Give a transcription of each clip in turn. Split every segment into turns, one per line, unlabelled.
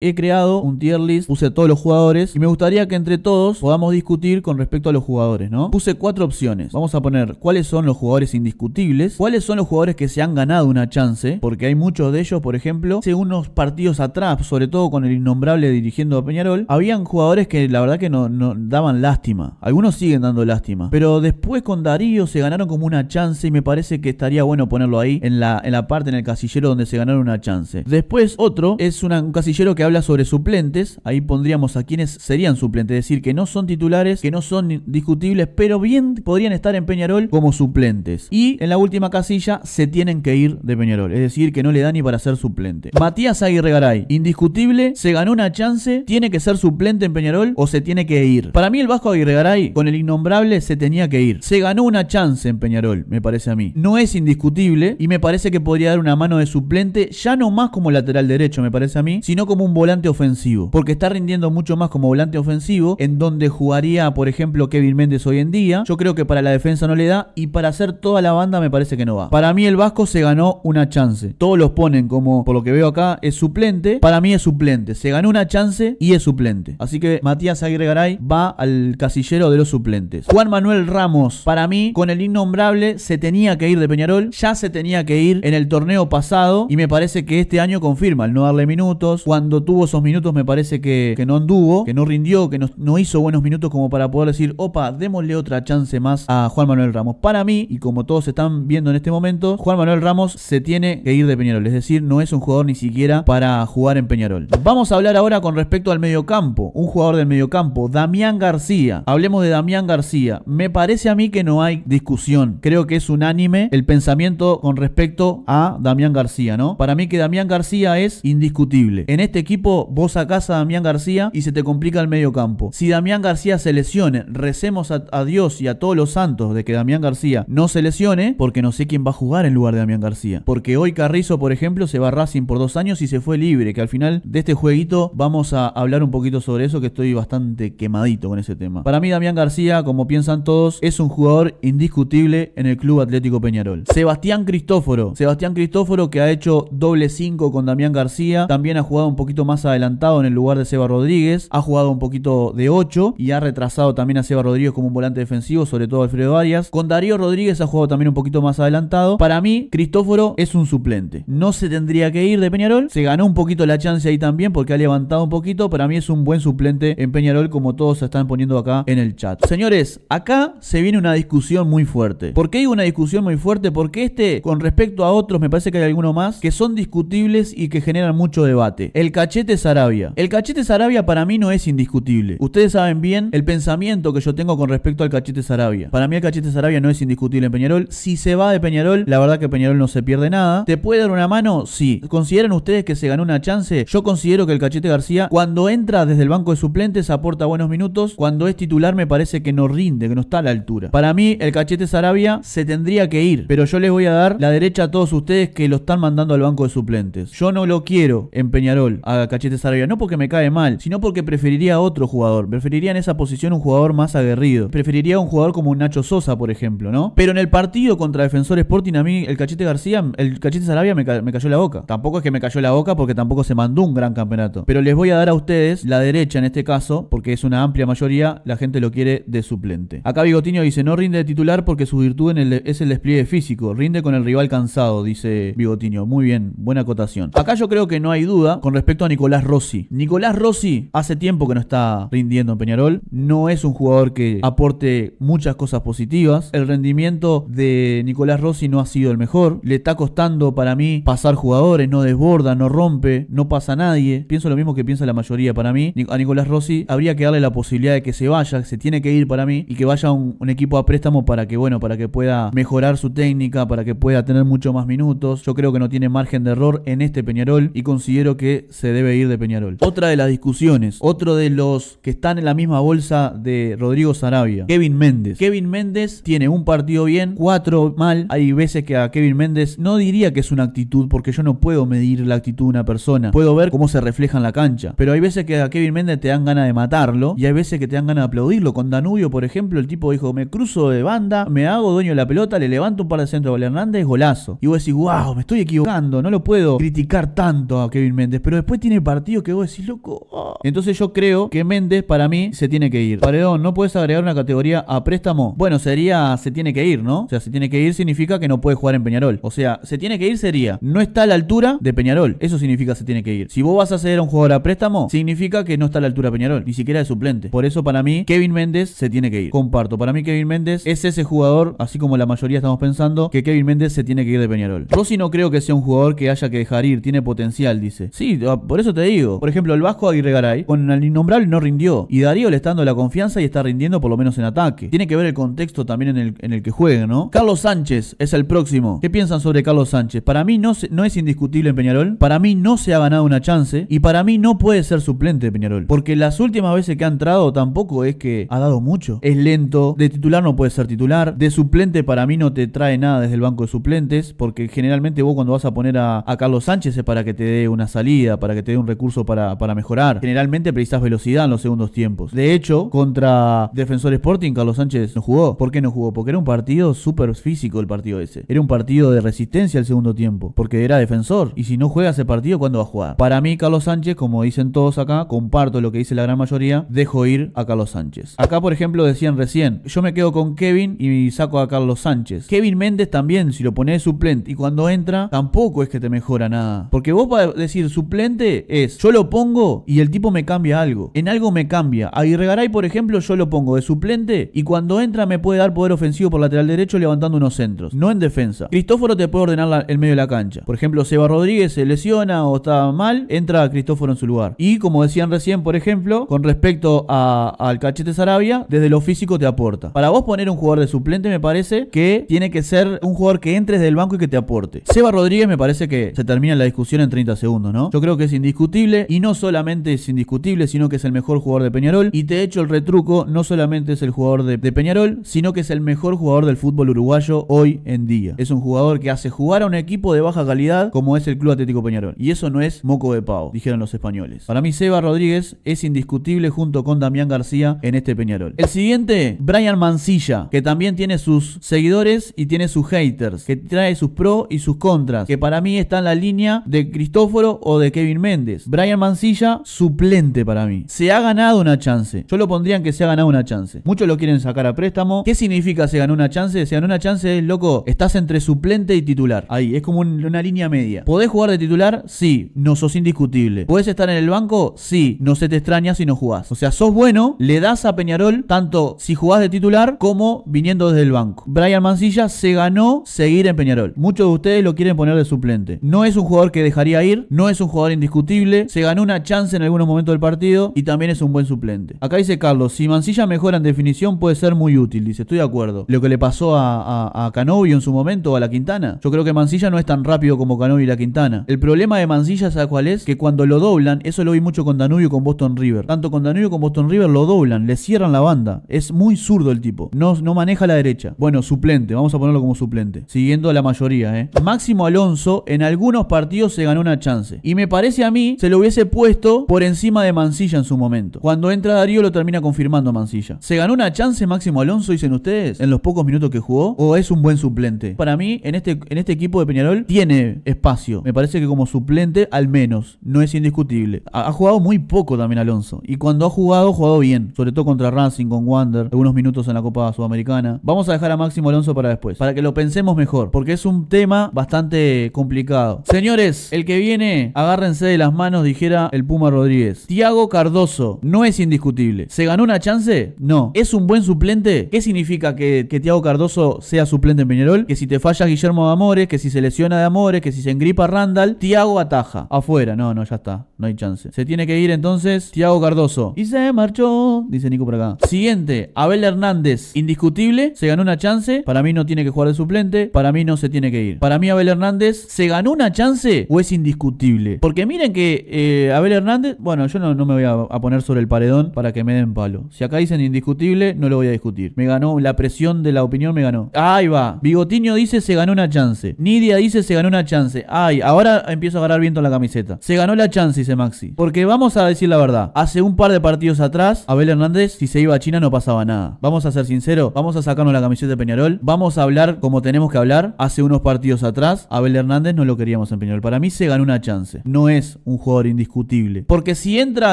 He creado un tier list, puse todos los jugadores y me gustaría que entre todos podamos discutir con respecto a los jugadores, ¿no? Puse cuatro opciones. Vamos a poner cuáles son los jugadores indiscutibles, cuáles son los jugadores que se han ganado una chance, porque hay muchos de ellos, por ejemplo, según unos partidos atrás, sobre todo con el innombrable dirigiendo a Peñarol, habían jugadores que la verdad que no, daban lástima. Algunos siguen dando lástima, pero después con Darío se ganaron como una chance y me parece que estaría bueno ponerlo ahí en la, en la parte, en el casillero donde se ganaron una chance. Después otro es un casillero que habla sobre suplentes, ahí pondríamos a quienes serían suplentes, es decir, que no son titulares, que no son discutibles, pero bien podrían estar en Peñarol como suplentes. Y en la última casilla se tienen que ir de Peñarol, es decir, que no le da ni para ser suplente. Matías Aguirre Garay, indiscutible, se ganó una chance, tiene que ser suplente en Peñarol o se tiene que ir. Para mí el Vasco Aguirre Garay con el innombrable se tenía que ir. Se ganó una chance en Peñarol, me parece a mí. No es indiscutible y me parece que podría dar una mano de suplente, ya no más como lateral derecho, me parece a mí, sino como un volante ofensivo, porque está rindiendo mucho más como volante ofensivo, en donde jugaría, por ejemplo, Kevin Méndez hoy en día. Yo creo que para la defensa no le da y para hacer toda la banda me parece que no va. Para mí el Vasco se ganó una chance. Todos los ponen como, por lo que veo acá, es suplente. Para mí es suplente. Se ganó una chance y es suplente. Así que Matías Aguirre Garay va al casillero de los suplentes. Juan Manuel Ramos, para mí, con el innombrable, se tenía que ir de Peñarol. Ya se tenía que ir en el torneo pasado y me parece que este año confirma el no darle minutos. Cuando tuvo esos minutos me parece que, no anduvo, que no rindió, que no, hizo buenos minutos como para poder decir, opa, démosle otra chance más a Juan Manuel Ramos. Para mí, y como todos están viendo en este momento, Juan Manuel Ramos se tiene que ir de Peñarol, es decir, no es un jugador ni siquiera para jugar en Peñarol. Vamos a hablar ahora con respecto al mediocampo, un jugador del mediocampo, Damián García. Hablemos de Damián García. Me parece a mí que no hay discusión. Creo que es unánime el pensamiento con respecto a Damián García, ¿no? Para mí que Damián García es indiscutible. En este equipo vos sacás a Damián García y se te complica el medio campo. Si Damián García se lesione, recemos a, Dios y a todos los santos de que Damián García no se lesione, porque no sé quién va a jugar en lugar de Damián García. Porque hoy Carrizo, por ejemplo, se va a Racing por dos años y se fue libre, que al final de este jueguito vamos a hablar un poquito sobre eso, que estoy bastante quemadito con ese tema. Para mí Damián García, como piensan todos, es un jugador indiscutible en el Club Atlético Peñarol. Sebastián Cristóforo, Sebastián Cristóforo que ha hecho doble 5 con Damián García, también ha jugado un poquito más más adelantado en el lugar de Seba Rodríguez. Ha jugado un poquito de 8 y ha retrasado también a Seba Rodríguez como un volante defensivo, sobre todo Alfredo Arias. Con Darío Rodríguez ha jugado también un poquito más adelantado. Para mí, Cristóforo es un suplente. No se tendría que ir de Peñarol. Se ganó un poquito la chance ahí también porque ha levantado un poquito. Para mí es un buen suplente en Peñarol, como todos se están poniendo acá en el chat. Señores, acá se viene una discusión muy fuerte. ¿Por qué hay una discusión muy fuerte? Porque este, con respecto a otros, me parece que hay alguno más, que son discutibles y que generan mucho debate. El caché cachete Sarabia. El cachete Sarabia para mí no es indiscutible. Ustedes saben bien el pensamiento que yo tengo con respecto al cachete Sarabia. Para mí el cachete Sarabia no es indiscutible en Peñarol. Si se va de Peñarol, la verdad que Peñarol no se pierde nada. ¿Te puede dar una mano? Sí. ¿Consideran ustedes que se ganó una chance? Yo considero que el cachete García, cuando entra desde el banco de suplentes, aporta buenos minutos. Cuando es titular, me parece que no rinde, que no está a la altura. Para mí, el cachete Sarabia se tendría que ir. Pero yo les voy a dar la derecha a todos ustedes que lo están mandando al banco de suplentes. Yo no lo quiero en Peñarol Cachete Sarabia, no porque me cae mal, sino porque preferiría a otro jugador. Preferiría en esa posición un jugador más aguerrido. Preferiría a un jugador como un Nacho Sosa, por ejemplo, ¿no? Pero en el partido contra Defensor Sporting, a mí el Cachete García, el Cachete Sarabia me, cayó la boca. Tampoco es que me cayó la boca porque tampoco se mandó un gran campeonato. Pero les voy a dar a ustedes, la derecha en este caso, porque es una amplia mayoría, la gente lo quiere de suplente. Acá Bigotinho dice, no rinde de titular porque su virtud es el despliegue físico. Rinde con el rival cansado, dice Bigotinho. Muy bien, buena acotación. Acá yo creo que no hay duda con respecto a Nicolás Rossi. Nicolás Rossi hace tiempo que no está rindiendo en Peñarol. No es un jugador que aporte muchas cosas positivas. El rendimiento de Nicolás Rossi no ha sido el mejor. Le está costando para mí pasar jugadores, no desborda, no rompe, no pasa nadie. Pienso lo mismo que piensa la mayoría para mí. A Nicolás Rossi habría que darle la posibilidad de que se vaya, se tiene que ir para mí y que vaya un, un equipo a préstamo para que, bueno, para que pueda mejorar su técnica, para que pueda tener mucho más minutos. Yo creo que no tiene margen de error en este Peñarol y considero que se debe debe ir de Peñarol. Otra de las discusiones, otro de los que están en la misma bolsa de Rodrigo Sarabia, Kevin Méndez. Kevin Méndez tiene un partido bien, cuatro mal. Hay veces que a Kevin Méndez no diría que es una actitud, porque yo no puedo medir la actitud de una persona. Puedo ver cómo se refleja en la cancha. Pero hay veces que a Kevin Méndez te dan ganas de matarlo y hay veces que te dan ganas de aplaudirlo. Con Danubio, por ejemplo, el tipo dijo: Me cruzo de banda, me hago dueño de la pelota, le levanto un par de centros a Hernández, golazo. Y vos decís, wow, me estoy equivocando, no lo puedo criticar tanto a Kevin Méndez. Pero después tiene tiene partido que vos decís, loco. Ah. Entonces yo creo que Méndez para mí se tiene que ir. Paredón, ¿no puedes agregar una categoría a préstamo? Bueno, sería se tiene que ir, ¿no? O sea, se tiene que ir significa que no puede jugar en Peñarol. O sea, se tiene que ir sería no está a la altura de Peñarol. Eso significa se tiene que ir. Si vos vas a ceder a un jugador a préstamo, significa que no está a la altura de Peñarol, ni siquiera de suplente. Por eso para mí Kevin Méndez se tiene que ir. Comparto, para mí Kevin Méndez es ese jugador, así como la mayoría estamos pensando, que Kevin Méndez se tiene que ir de Peñarol. Rossi no creo que sea un jugador que haya que dejar ir, tiene potencial, dice. Sí, ah, por por eso te digo, por ejemplo, el Vasco Aguirre Garay con el innombrable no rindió. Y Darío le está dando la confianza y está rindiendo por lo menos en ataque. Tiene que ver el contexto también en el, en el que juegue, ¿no? Carlos Sánchez es el próximo. ¿Qué piensan sobre Carlos Sánchez? Para mí no, no es indiscutible en Peñarol. Para mí no se ha ganado una chance. Y para mí no puede ser suplente de Peñarol. Porque las últimas veces que ha entrado tampoco es que ha dado mucho. Es lento. De titular no puede ser titular. De suplente para mí no te trae nada desde el banco de suplentes. Porque generalmente vos cuando vas a poner a, a Carlos Sánchez es para que te dé una salida, para que te te un recurso para, mejorar. Generalmente precisas velocidad en los segundos tiempos. De hecho, contra Defensor Sporting, Carlos Sánchez no jugó. ¿Por qué no jugó? Porque era un partido súper físico el partido ese. Era un partido de resistencia el segundo tiempo, porque era defensor. Y si no juega ese partido, ¿cuándo va a jugar? Para mí, Carlos Sánchez, como dicen todos acá, comparto lo que dice la gran mayoría, dejo ir a Carlos Sánchez. Acá, por ejemplo, decían recién, yo me quedo con Kevin y saco a Carlos Sánchez. Kevin Méndez también, si lo pones suplente y cuando entra, tampoco es que te mejora nada. Porque vos para decir suplente es, yo lo pongo y el tipo me cambia algo. En algo me cambia. A Irregaray, por ejemplo, yo lo pongo de suplente y cuando entra me puede dar poder ofensivo por lateral derecho levantando unos centros. No en defensa. Cristóforo te puede ordenar el medio de la cancha. Por ejemplo, Seba Rodríguez se lesiona o está mal, entra Cristóforo en su lugar. Y como decían recién, por ejemplo, con respecto al cachete Sarabia, desde lo físico te aporta. Para vos poner un jugador de suplente me parece que tiene que ser un jugador que entre desde el banco y que te aporte. Seba Rodríguez me parece que se termina la discusión en 30 segundos, ¿no? Yo creo que es indiscutible y no solamente es indiscutible, sino que es el mejor jugador de Peñarol. Y te hecho el retruco, no solamente es el jugador de, de Peñarol, sino que es el mejor jugador del fútbol uruguayo hoy en día. Es un jugador que hace jugar a un equipo de baja calidad como es el Club Atlético Peñarol. Y eso no es moco de pavo, dijeron los españoles. Para mí, Seba Rodríguez es indiscutible junto con Damián García en este Peñarol. El siguiente, Brian Mancilla, que también tiene sus seguidores y tiene sus haters, que trae sus pros y sus contras, que para mí está en la línea de Cristóforo o de Kevin Mendes Brian Mancilla, suplente para mí. Se ha ganado una chance. Yo lo pondría en que se ha ganado una chance. Muchos lo quieren sacar a préstamo. ¿Qué significa se ganó una chance? Se ganó una chance es, loco, estás entre suplente y titular. Ahí, es como una línea media. ¿Podés jugar de titular? Sí, no sos indiscutible. ¿Podés estar en el banco? Sí, no se te extraña si no jugás. O sea, sos bueno, le das a Peñarol tanto si jugás de titular como viniendo desde el banco. Brian Mancilla se ganó seguir en Peñarol. Muchos de ustedes lo quieren poner de suplente. No es un jugador que dejaría ir, no es un jugador indiscutible se ganó una chance en algunos momentos del partido y también es un buen suplente. Acá dice Carlos, si Mancilla mejora en definición puede ser muy útil, dice, estoy de acuerdo. Lo que le pasó a, Canovio en su momento, a la Quintana, yo creo que Mancilla no es tan rápido como Canovio y la Quintana. El problema de Mancilla, cuál es? Que cuando lo doblan, eso lo vi mucho con Danubio y con Boston River. Tanto con Danubio como Boston River lo doblan, le cierran la banda. Es muy zurdo el tipo, no, no maneja la derecha. Bueno, suplente, vamos a ponerlo como suplente, siguiendo la mayoría, ¿eh? Máximo Alonso en algunos partidos se ganó una chance. Y me parece a mí, se lo hubiese puesto por encima de Mancilla en su momento. Cuando entra Darío lo termina confirmando Mancilla. ¿Se ganó una chance Máximo Alonso, dicen ustedes, en los pocos minutos que jugó? ¿O es un buen suplente? Para mí, en este, en este equipo de Peñarol tiene espacio. Me parece que como suplente, al menos, no es indiscutible. Ha, jugado muy poco también Alonso. Y cuando ha jugado, ha jugado bien. Sobre todo contra Racing, con Wander, algunos minutos en la Copa Sudamericana. Vamos a dejar a Máximo Alonso para después, para que lo pensemos mejor, porque es un tema bastante complicado. Señores, el que viene, agárrense de las manos, dijera el Puma Rodríguez. Tiago Cardoso no es indiscutible. ¿Se ganó una chance? No. ¿Es un buen suplente? ¿Qué significa que, que Tiago Cardoso sea suplente en Peñarol? Que si te falla Guillermo de Amores, que si se lesiona de Amores, que si se engripa Randall, Tiago ataja. Afuera, no, no, ya está. No hay chance. Se tiene que ir entonces Tiago Cardoso. Y se marchó, dice Nico por acá. Siguiente, Abel Hernández. Indiscutible, se ganó una chance. Para mí no tiene que jugar de suplente. Para mí no se tiene que ir. Para mí Abel Hernández se ganó una chance o es indiscutible. Porque miren que eh, Abel Hernández, bueno, yo no, me voy a, poner sobre el paredón para que me den palo. Si acá dicen indiscutible, no lo voy a discutir. Me ganó la presión de la opinión, me ganó. Ahí va. Bigotinho dice se ganó una chance. Nidia dice se ganó una chance. Ay, ahora empiezo a agarrar viento en la camiseta. Se ganó la chance, dice Maxi. Porque vamos a decir la verdad. Hace un par de partidos atrás, Abel Hernández, si se iba a China no pasaba nada. Vamos a ser sinceros, vamos a sacarnos la camiseta de Peñarol. Vamos a hablar como tenemos que hablar. Hace unos partidos atrás, Abel Hernández no lo queríamos en Peñarol. Para mí se ganó una chance. No es un jugador indiscutible. Porque si entra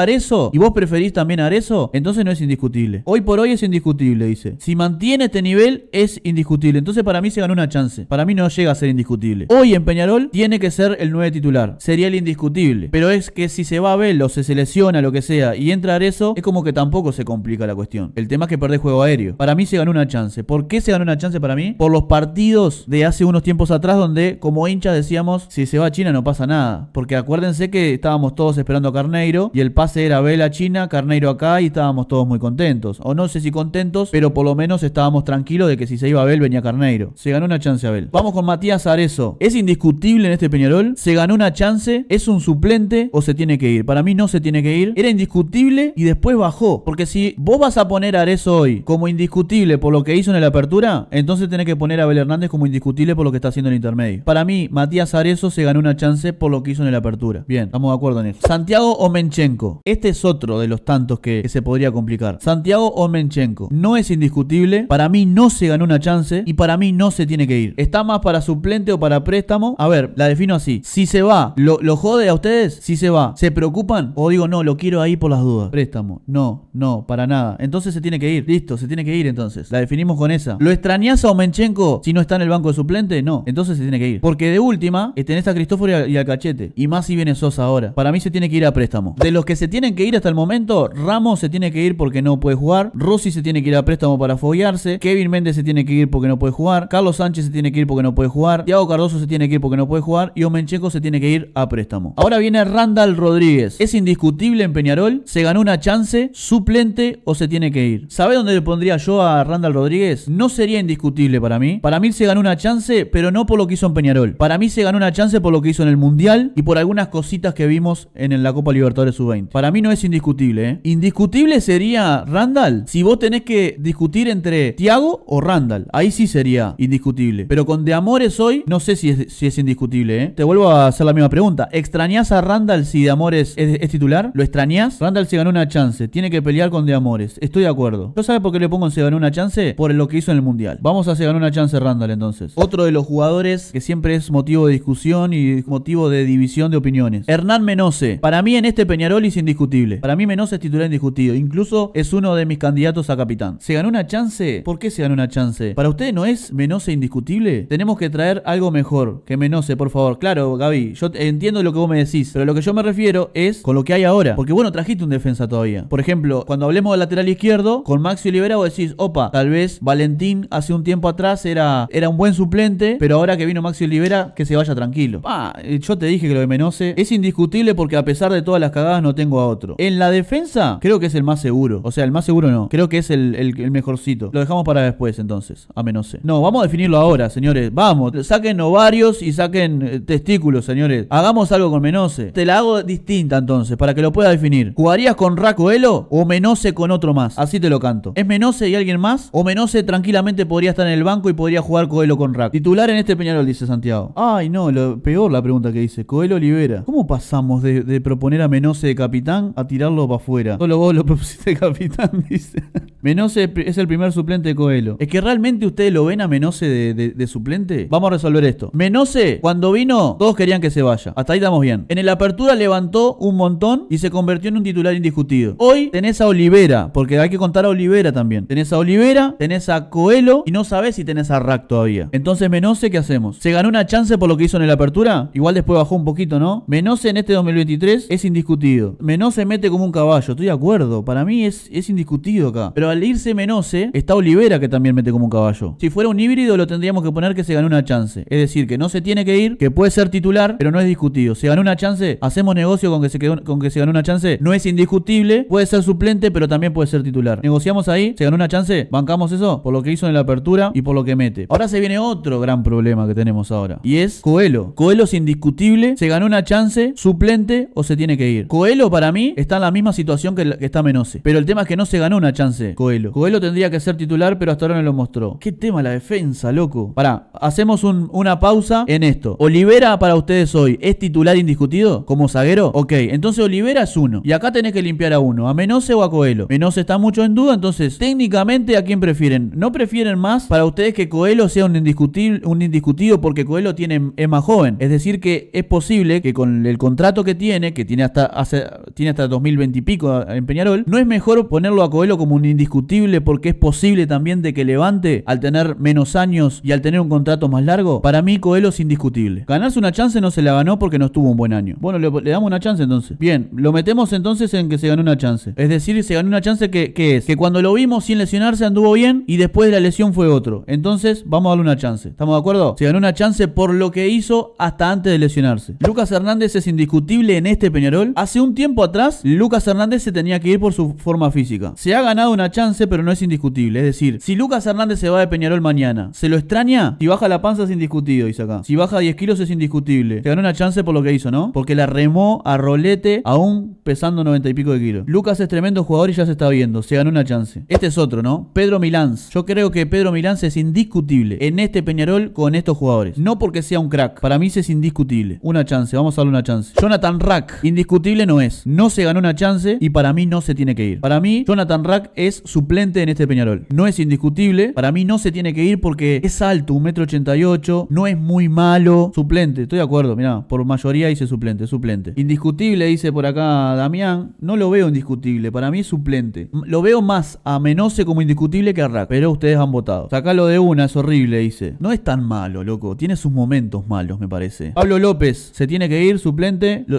Arezo y vos preferís también a Arezo, entonces no es indiscutible. Hoy por hoy es indiscutible, dice. Si mantiene este nivel, es indiscutible. Entonces para mí se ganó una chance. Para mí no llega a ser indiscutible. Hoy en Peñarol tiene que ser el 9 titular. Sería el indiscutible. Pero es que si se va a Velo, se selecciona, lo que sea, y entra Arezo, es como que tampoco se complica la cuestión. El tema es que perdés juego aéreo. Para mí se ganó una chance. ¿Por qué se ganó una chance para mí? Por los partidos de hace unos tiempos atrás donde, como hinchas decíamos, si se va a China no pasa nada. Porque acuérdense que estábamos todos esperando a Carneiro y el pase era a China, Carneiro acá y estábamos todos muy contentos. O no sé si contentos, pero por lo menos estábamos tranquilos de que si se iba Abel venía Carneiro. Se ganó una chance Abel. Vamos con Matías Arezo. ¿Es indiscutible en este Peñarol? ¿Se ganó una chance? ¿Es un suplente o se tiene que ir? Para mí no se tiene que ir. Era indiscutible y después bajó. Porque si vos vas a poner a Arezo hoy como indiscutible por lo que hizo en la apertura, entonces tenés que poner a Abel Hernández como indiscutible por lo que está haciendo en el intermedio. Para mí, Matías Arezo se ganó una chance por lo que hizo en la apertura. Bien estamos de acuerdo en eso. Santiago Omenchenko. Este es otro de los tantos que, se podría complicar. Santiago Omenchenko. No es indiscutible. Para mí no se ganó una chance y para mí no se tiene que ir. Está más para suplente o para préstamo. A ver, la defino así. Si se va, ¿lo, jode a ustedes? Si se va, ¿se preocupan? O digo, no, lo quiero ahí por las dudas. Préstamo. No, no, para nada. Entonces se tiene que ir. Listo, se tiene que ir entonces. La definimos con esa. ¿Lo extrañas a Omenchenko si no está en el banco de suplente? No. Entonces se tiene que ir. Porque de última, tenés este, a Cristóforo y al cachete. Y más si viene Sosa ahora. Para mí se tiene que ir a préstamo. De los que se tienen que ir hasta el momento, Ramos se tiene que ir porque no puede jugar. Rossi se tiene que ir a préstamo para foguearse. Kevin Méndez se tiene que ir porque no puede jugar. Carlos Sánchez se tiene que ir porque no puede jugar. Thiago Cardoso se tiene que ir porque no puede jugar. Y Omencheco se tiene que ir a préstamo. Ahora viene Randall Rodríguez. Es indiscutible en Peñarol. Se ganó una chance, suplente o se tiene que ir. ¿Sabe dónde le pondría yo a Randall Rodríguez? No sería indiscutible para mí. Para mí se ganó una chance, pero no por lo que hizo en Peñarol. Para mí se ganó una chance por lo que hizo en el Mundial y por algunas cositas que vimos en la Copa Libertadores Sub-20. Para mí no es indiscutible. ¿eh? Indiscutible sería Randall. Si vos tenés que discutir entre Thiago o Randall, ahí sí sería indiscutible. Pero con De Amores hoy, no sé si es, si es indiscutible. ¿eh? Te vuelvo a hacer la misma pregunta. ¿Extrañás a Randall si De Amores es, titular? ¿Lo extrañás? Randall se ganó una chance. Tiene que pelear con De Amores. Estoy de acuerdo. ¿No sabes por qué le pongo en se ganó una chance? Por lo que hizo en el Mundial. Vamos a se ganó una chance Randall entonces. Otro de los jugadores que siempre es motivo de discusión y motivo de división de opiniones. Hernán Menose. Para mí en este Peñarol es indiscutible. Para mí Menose es titular indiscutido. Incluso es uno de mis candidatos a capitán. ¿Se ganó una chance? ¿Por qué se ganó una chance? ¿Para usted no es Menose indiscutible? Tenemos que traer algo mejor que Menose, por favor. Claro, Gaby, yo entiendo lo que vos me decís, pero lo que yo me refiero es con lo que hay ahora. Porque bueno, trajiste un defensa todavía. Por ejemplo, cuando hablemos del lateral izquierdo, con Maxi Olivera vos decís, opa, tal vez Valentín hace un tiempo atrás era, era un buen suplente, pero ahora que vino Maxi Olivera, que se vaya tranquilo. Ah, yo te dije que lo de Menose es indiscutible porque a pesar de todas las cagadas no tengo a otro. En la defensa, creo que es el más seguro. O sea, el más seguro no. Creo que es el, mejorcito. Lo dejamos para después entonces. A Menose. No, vamos a definirlo ahora, señores. Vamos. Saquen ovarios y saquen eh, testículos, señores. Hagamos algo con Menose. Te la hago distinta entonces, para que lo pueda definir. ¿Jugarías con Racoelo o Menose con otro más? Así te lo canto. ¿Es Menose y alguien más? O Menose tranquilamente podría estar en el banco y podría jugar Coelho con Rack. Titular en este Peñarol, dice Santiago. Ay, no, lo peor la pregunta que dice. Coelho libera. ¿Cómo pasamos de, proponer a Menose de capitán a tirarlo para afuera? Solo vos lo propusiste capitán, dice. Menose es el primer suplente de Coelho. Es que realmente ustedes lo ven a Menose de, suplente. Vamos a resolver esto. Menose, cuando vino, todos querían que se vaya. Hasta ahí estamos bien. En el apertura levantó un montón y se convirtió en un titular indiscutido. Hoy tenés a Olivera, porque hay que contar a Olivera también. Tenés a Olivera, tenés a Coelho y no sabés si tenés a Rack todavía. Entonces, Menose, ¿qué hacemos? ¿Se ganó una chance por lo que hizo en el apertura? Igual después bajó un poquito, ¿no? Menose en este 2023 es indiscutido. se mete como un caballo, estoy de acuerdo. Para mí es, es indiscutido acá. Pero al irse Menose, está Olivera que también mete como un caballo. Si fuera un híbrido, lo tendríamos que poner que se ganó una chance. Es decir, que no se tiene que ir, que puede ser titular, pero no es discutido. Se ganó una chance, hacemos negocio con que se, con que se ganó una chance. No es indiscutible, puede ser suplente, pero también puede ser titular. Negociamos ahí, se ganó una chance, bancamos eso por lo que hizo en la apertura y por lo que mete. Ahora se viene otro gran problema que tenemos ahora. Y es Coelho. Coelho es indiscutible, se ganó una chance suplente, o se tiene que ir. Coelho para mí está en la misma situación que, está Menose. Pero el tema es que no se ganó una chance Coelho. Coelho tendría que ser titular, pero hasta ahora no lo mostró. Qué tema la defensa, loco. Pará, hacemos una pausa en esto. Olivera para ustedes hoy, ¿es titular indiscutido como zaguero? Ok, entonces Olivera es uno. Y acá tenés que limpiar a uno, a Menose o a Coelho. Menose está mucho en duda, entonces técnicamente a quién prefieren. ¿No prefieren más para ustedes que Coelho sea un indiscutible, un indiscutido porque Coelho tiene, es más joven? Es decir que es posible que con el contrato que tiene, que tiene hasta, hace, tiene hasta 2020 y pico en Peñarol, ¿no es mejor ponerlo a Coelho como un indiscutible porque es posible también de que levante al tener menos años y al tener un contrato más largo? Para mí Coelho es indiscutible. Ganarse una chance no se la ganó porque no estuvo un buen año. Bueno, le, damos una chance entonces. Bien, lo metemos entonces en que se ganó una chance. Es decir, se ganó una chance que, que es que cuando lo vimos sin lesionarse anduvo bien y después de la lesión fue otro. Entonces, vamos a darle una chance. ¿Estamos de acuerdo? Se ganó una chance por lo que hizo hasta antes de lesionarse. Lucas Hernández es indiscutible en este Peñarol, hace un tiempo atrás Lucas Hernández se tenía que ir por su forma física. Se ha ganado una chance, pero no es indiscutible. Es decir, si Lucas Hernández se va de Peñarol mañana, ¿se lo extraña? Si baja la panza es indiscutido, dice acá. Si baja 10 kilos es indiscutible. Se ganó una chance por lo que hizo, ¿no? Porque la remó a rolete aún pesando 90 y pico de kilos. Lucas es tremendo jugador y ya se está viendo. Se ganó una chance. Este es otro, ¿no? Pedro Milán. Yo creo que Pedro Milán es indiscutible en este Peñarol con estos jugadores. No porque sea un crack. Para mí es indiscutible. Una chance. Vamos a darle una chance. Jonathan Rack, indiscutible no es. No se ganó una chance y para mí no se tiene que ir. Para mí, Jonathan Rack es suplente en este Peñarol. No es indiscutible. Para mí no se tiene que ir porque es alto, 1,88m. No es muy malo. Suplente, estoy de acuerdo. Mirá, por mayoría dice suplente, suplente. Indiscutible, dice por acá Damián. No lo veo indiscutible. Para mí es suplente. Lo veo más a Menose como indiscutible que a Rack. Pero ustedes han votado. Sacalo de una, es horrible, dice. No es tan malo, loco. Tiene sus momentos malos, me parece. Pablo López, se tiene que ir, suplente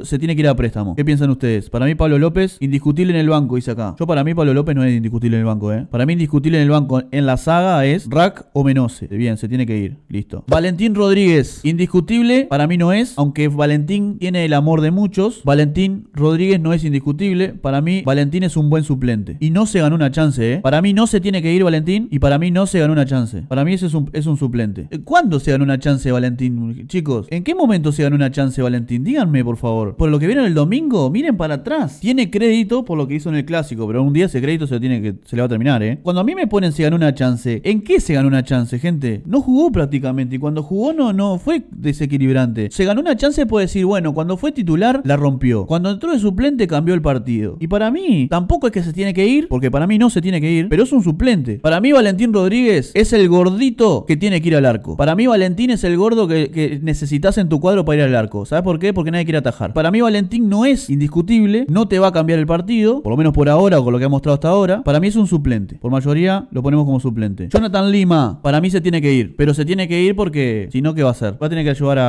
se tiene que ir a préstamo. ¿Qué piensan ustedes? Para mí Pablo López, indiscutible en el banco, dice acá. Yo para mí Pablo López no es indiscutible en el banco, ¿eh? Para mí indiscutible en el banco en la saga es Rack o Menose. Bien, se tiene que ir. Listo. Valentín Rodríguez, indiscutible, para mí no es, aunque Valentín tiene el amor de muchos. Valentín Rodríguez no es indiscutible, para mí Valentín es un buen suplente. Y no se ganó una chance, ¿eh? Para mí no se tiene que ir Valentín y para mí no se ganó una chance. Para mí ese es un, es un suplente. ¿Cuándo se ganó una chance Valentín, chicos? ¿En qué momento se ganó una chance Valentín? Díganme por favor. Por lo que vieron el domingo, miren para atrás. Tiene crédito por lo que hizo en el clásico, pero un día ese crédito se, tiene que, se le va a terminar, ¿eh? Cuando a mí me ponen se ganó una chance, ¿en qué se ganó una chance, gente? No jugó prácticamente y cuando jugó no, no fue desequilibrante. Se ganó una chance puede decir, bueno, cuando fue titular la rompió. Cuando entró de suplente cambió el partido. Y para mí, tampoco es que se tiene que ir, porque para mí no se tiene que ir, pero es un suplente. Para mí Valentín Rodríguez es el gordito que tiene que ir al arco. Para mí Valentín es el gordo que, que necesitas en tu cuadro para ir al arco. ¿Sabes por qué? Porque hay que ir a atajar. Para mí Valentín no es indiscutible, no te va a cambiar el partido, por lo menos por ahora o con lo que ha mostrado hasta ahora. Para mí es un suplente. Por mayoría lo ponemos como suplente. Jonathan Lima, para mí se tiene que ir, pero se tiene que ir porque si no, ¿qué va a hacer? Va a tener que ayudar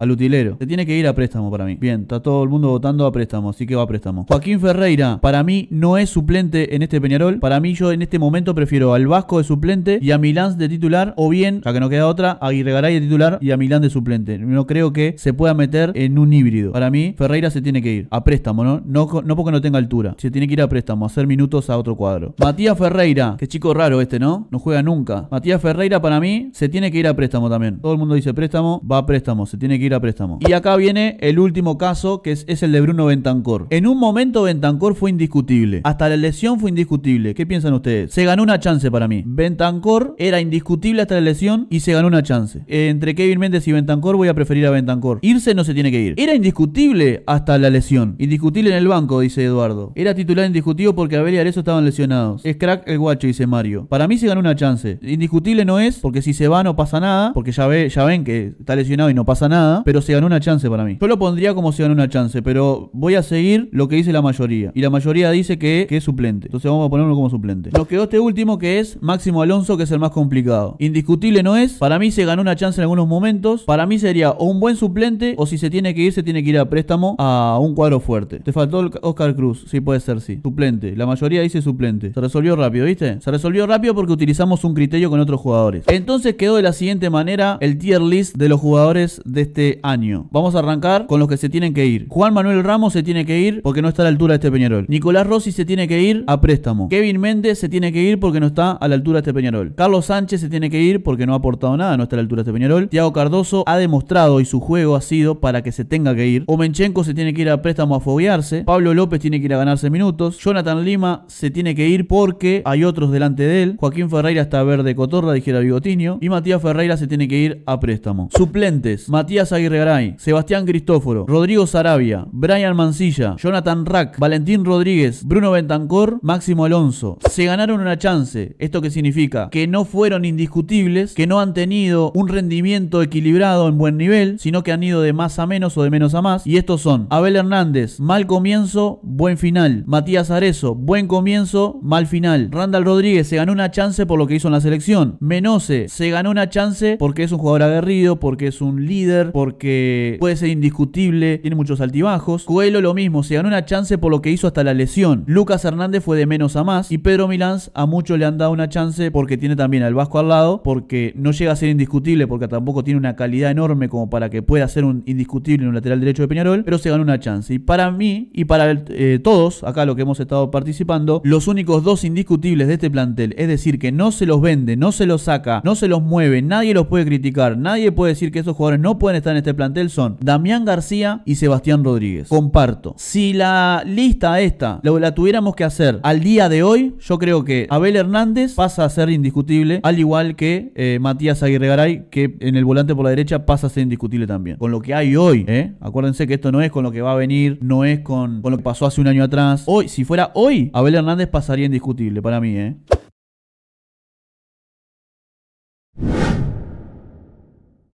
al utilero. Se tiene que ir a préstamo para mí. Bien, está todo el mundo votando a préstamo, así que va a préstamo. Joaquín Ferreira, para mí no es suplente en este Peñarol. Para mí yo en este momento prefiero al Vasco de suplente y a Milán de titular, o bien, ya que no queda otra, a Aguirre de titular y a Milán de suplente. No creo que se pueda meter en un nivel para mí, Ferreira se tiene que ir a préstamo, ¿no? No, porque no tenga altura. Se tiene que ir a préstamo, hacer minutos a otro cuadro. Matías Ferreira, qué chico raro este, ¿no? No juega nunca. Matías Ferreira, para mí, se tiene que ir a préstamo también. Todo el mundo dice préstamo, va a préstamo, se tiene que ir a préstamo. Y acá viene el último caso, que es, el de Bruno Ventancor. En un momento, Ventancor fue indiscutible. Hasta la lesión fue indiscutible. ¿Qué piensan ustedes? Se ganó una chance para mí. Bentancor era indiscutible hasta la lesión y se ganó una chance. entre Kevin Méndez y Bentancor, voy a preferir a Ventancor. Irse no se tiene que ir. Era indiscutible hasta la lesión. Indiscutible en el banco, dice Eduardo. Era titular indiscutido porque Abel y eso estaban lesionados. Es crack el guacho, dice Mario. Para mí se ganó una chance. Indiscutible no es, porque si se va no pasa nada, porque ya, ven que está lesionado y no pasa nada, pero se ganó una chance para mí. Yo lo pondría como se ganó una chance, pero voy a seguir lo que dice la mayoría. Y la mayoría dice que, es suplente. Entonces vamos a ponerlo como suplente. Nos quedó este último que es Máximo Alonso, que es el más complicado. Indiscutible no es. Para mí se ganó una chance en algunos momentos. Para mí sería o un buen suplente o si se tiene que irse tiene que ir a préstamo a un cuadro fuerte. Te faltó el Oscar Cruz, sí puede ser, sí. Suplente, la mayoría dice suplente. Se resolvió rápido, ¿viste? Se resolvió rápido porque utilizamos un criterio con otros jugadores. Entonces quedó de la siguiente manera el tier list de los jugadores de este año. Vamos a arrancar con los que se tienen que ir. Juan Manuel Ramos se tiene que ir porque no está a la altura de este Peñarol. Nicolás Rossi se tiene que ir a préstamo. Kevin Méndez se tiene que ir porque no está a la altura de este Peñarol. Carlos Sánchez se tiene que ir porque no ha aportado nada, no está a la altura de este Peñarol. Thiago Cardoso ha demostrado y su juego ha sido para que se tenga que ir. Omenchenko se tiene que ir a préstamo a fobiarse, Pablo López tiene que ir a ganarse minutos. Jonathan Lima se tiene que ir porque hay otros delante de él. Joaquín Ferreira está verde cotorra, dijera Bigotinio. Y Matías Ferreira se tiene que ir a préstamo. Suplentes: Matías Aguirre Garay, Sebastián Cristóforo, Rodrigo Sarabia, Brian Mancilla, Jonathan Rack, Valentín Rodríguez, Bruno Bentancor, Máximo Alonso. Se ganaron una chance. ¿Esto qué significa? Que no fueron indiscutibles, que no han tenido un rendimiento equilibrado en buen nivel, sino que han ido de más a menos o de menos a más. Y estos son Abel Hernández, mal comienzo, buen final. Matías Arezo, buen comienzo, mal final. Randall Rodríguez se ganó una chance por lo que hizo en la selección. Menose se ganó una chance porque es un jugador aguerrido, porque es un líder, porque puede ser indiscutible, tiene muchos altibajos. Coelho lo mismo, se ganó una chance por lo que hizo hasta la lesión. Lucas Hernández fue de menos a más y Pedro Milans a muchos le han dado una chance porque tiene también al Vasco al lado, porque no llega a ser indiscutible, porque tampoco tiene una calidad enorme como para que pueda ser un indiscutible en un lateral derecho de Peñarol, pero se ganó una chance. Y para mí y para eh, todos, acá lo que hemos estado participando, los únicos dos indiscutibles de este plantel, es decir, que no se los vende, no se los saca, no se los mueve, nadie los puede criticar, nadie puede decir que esos jugadores no pueden estar en este plantel, son Damián García y Sebastián Rodríguez. Comparto. Si la lista esta lo, la tuviéramos que hacer al día de hoy, yo creo que Abel Hernández pasa a ser indiscutible, al igual que eh, Matías Aguirre Garay, que en el volante por la derecha pasa a ser indiscutible también. Con lo que hay hoy, ¿eh? Acuérdense que esto no es con lo que va a venir, no es con, lo que pasó hace un año atrás. Hoy, si fuera hoy, Abel Hernández pasaría indiscutible para mí, ¿eh?